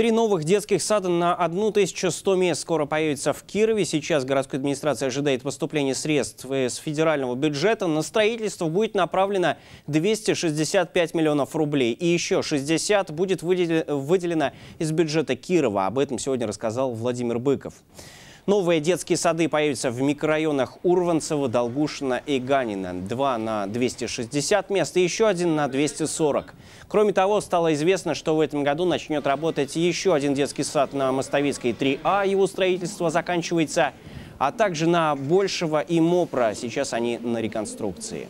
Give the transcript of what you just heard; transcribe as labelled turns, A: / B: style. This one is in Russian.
A: Три новых детских сада на 1100 мест скоро появится в Кирове. Сейчас городская администрация ожидает поступления средств из федерального бюджета. На строительство будет направлено 265 миллионов рублей. И еще 60 будет выделено из бюджета Кирова. Об этом сегодня рассказал Владимир Быков. Новые детские сады появятся в микрорайонах Урванцева, Долгушина и Ганина. Два на 260 мест и еще один на 240. Кроме того, стало известно, что в этом году начнет работать еще один детский сад на Мостовицкой 3А. Его строительство заканчивается а также на Большего и Мопра. Сейчас они на реконструкции.